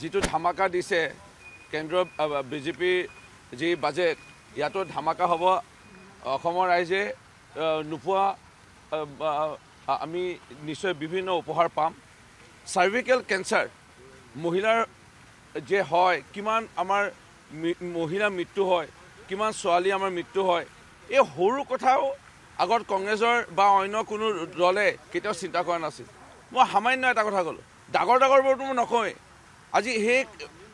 যিটো ধামাকা দিছে কেন্দ্ৰ বিজেপিৰ যি বাজেট ইয়াতো ধামাকা হ'ব অসমৰ ৰাইজে নোপোৱা আমি নিশ্চয় বিভিন্ন উপহাৰ পাম চাৰ্ভিকেল কেঞ্চাৰ মহিলাৰ যে হয় কিমান আমাৰ মহিলা মৃত্যু হয় কিমান ছোৱালী আমাৰ মৃত্যু হয় এই সৰু কথাও আগত কংগ্ৰেছৰ বা অন্য কোনো দলে কেতিয়াও চিন্তা কৰা নাছিল মই সামান্য এটা কথা ক'লোঁ ডাঙৰ ডাঙৰবোৰতো মই নকওঁৱেই আজি সেই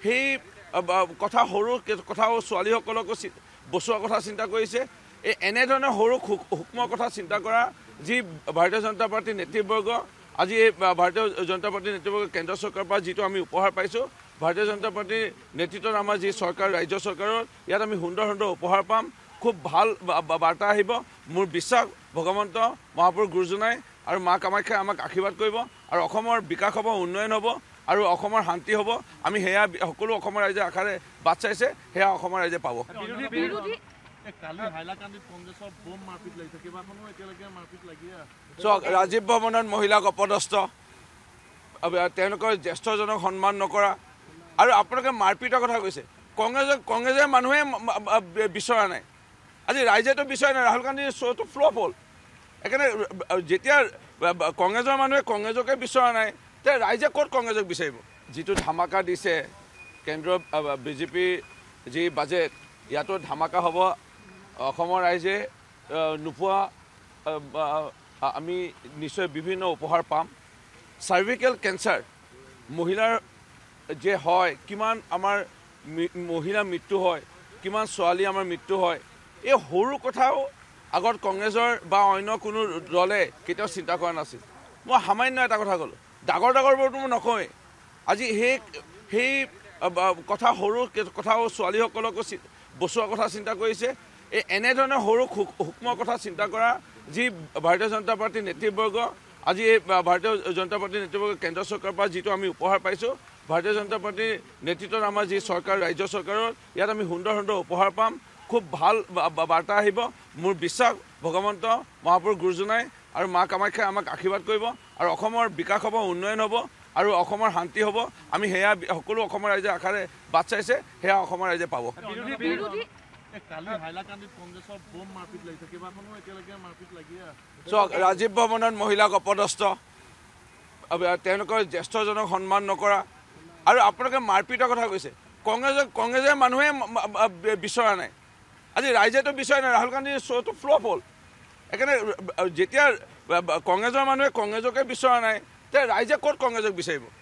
সেই কথা সৰু কথা ছোৱালীসকলকো বচোৱাৰ কথা চিন্তা কৰিছে এই এনেধৰণে সৰু সূক্ষ্ম কথা চিন্তা কৰা যি ভাৰতীয় জনতা পাৰ্টীৰ নেতৃবৰ্গ আজি এই ভাৰতীয় জনতা পাৰ্টীৰ নেতৃবৰ্গ কেন্দ্ৰ চৰকাৰৰ পৰা যিটো আমি উপহাৰ পাইছোঁ ভাৰতীয় জনতা পাৰ্টীৰ নেতৃত্বত আমাৰ যি চৰকাৰ ৰাজ্য চৰকাৰৰ ইয়াত আমি সুন্দৰ সুন্দৰ উপহাৰ পাম খুব ভাল বাৰ্তা আহিব মোৰ বিশ্বাস ভগৱন্ত মহাপুৰুষ গুৰুজনাই আৰু মা কামাখ্যাই আমাক আশীৰ্বাদ কৰিব আৰু অসমৰ বিকাশ হ'ব উন্নয়ন হ'ব আৰু অসমৰ শান্তি হ'ব আমি সেয়া সকলো অসমৰ ৰাইজে আশাৰে বাট চাইছে সেয়া অসমৰ ৰাইজে পাব চাওক ৰাজীৱ ভৱনত মহিলাক অপদস্থ তেওঁলোকৰ জ্যেষ্ঠজনক সন্মান নকৰা আৰু আপোনালোকে মাৰপিটৰ কথা কৈছে কংগ্ৰেছক কংগ্ৰেছে মানুহে বিচৰা নাই আজি ৰাইজেতো বিচৰা নাই ৰাহুল গান্ধীৰ শ্ব'টো ফ্লপ হ'ল সেইকাৰণে যেতিয়া কংগ্ৰেছৰ মানুহে কংগ্ৰেছকে বিচৰা নাই তেতিয়া ৰাইজে ক'ত কংগ্ৰেছক বিচাৰিব যিটো ধামাকা দিছে কেন্দ্ৰীয় বিজেপিৰ যি বাজেট ইয়াতো ধামাকা হ'ব অসমৰ ৰাইজে নোপোৱা আমি নিশ্চয় বিভিন্ন উপহাৰ পাম চাৰ্ভিকেল কেঞ্চাৰ মহিলাৰ যে হয় কিমান আমাৰ মহিলাৰ মৃত্যু হয় কিমান ছোৱালী আমাৰ মৃত্যু হয় এই সৰু কথাও আগত কংগ্ৰেছৰ বা অন্য কোনো দলে কেতিয়াও চিন্তা কৰা নাছিল মই সামান্য এটা কথা ক'লোঁ ডাঙৰ ডাঙৰবোৰতো মই নকওঁৱেই আজি সেই সেই কথা সৰু কথাও ছোৱালীসকলকো বচোৱা কথা চিন্তা কৰিছে এই এনেধৰণে সৰু সূক্ষ্ম কথা চিন্তা কৰা যি ভাৰতীয় জনতা পাৰ্টীৰ নেতৃবৰ্গ আজি এই ভাৰতীয় জনতা পাৰ্টীৰ নেতৃবৰ্গ কেন্দ্ৰ চৰকাৰৰ পৰা যিটো আমি উপহাৰ পাইছোঁ ভাৰতীয় জনতা পাৰ্টীৰ নেতৃত্বত আমাৰ যি চৰকাৰ ৰাজ্য চৰকাৰৰ ইয়াত আমি সুন্দৰ সুন্দৰ উপহাৰ পাম খুব ভাল বাৰ্তা আহিব মোৰ বিশ্বাস ভগৱন্ত মহাপুৰুষ গুৰুজনাই আৰু মা কামাখ্যাই আমাক আশীৰ্বাদ কৰিব আৰু অসমৰ বিকাশ হ'ব উন্নয়ন হ'ব আৰু অসমৰ শান্তি হ'ব আমি সেয়া সকলো অসমৰ ৰাইজে আশাৰে বাট চাইছে সেয়া অসমৰ ৰাইজে পাব চাওক ৰাজীৱ ভৱনত মহিলাক অপদস্থ তেওঁলোকৰ জ্যেষ্ঠজনক সন্মান নকৰা আৰু আপোনালোকে মাৰপিটৰ কথা কৈছে কংগ্ৰেছ কংগ্ৰেছে মানুহে বিচৰা নাই আজি ৰাইজেতো বিচৰা নাই ৰাহুল গান্ধীৰ শ্ব'টো ফ্লপ হ'ল সেইকাৰণে যেতিয়া কংগ্ৰেছৰ মানুহে কংগ্ৰেছকে বিচৰা নাই তেতিয়া ৰাইজে ক'ত কংগ্ৰেছক বিচাৰিব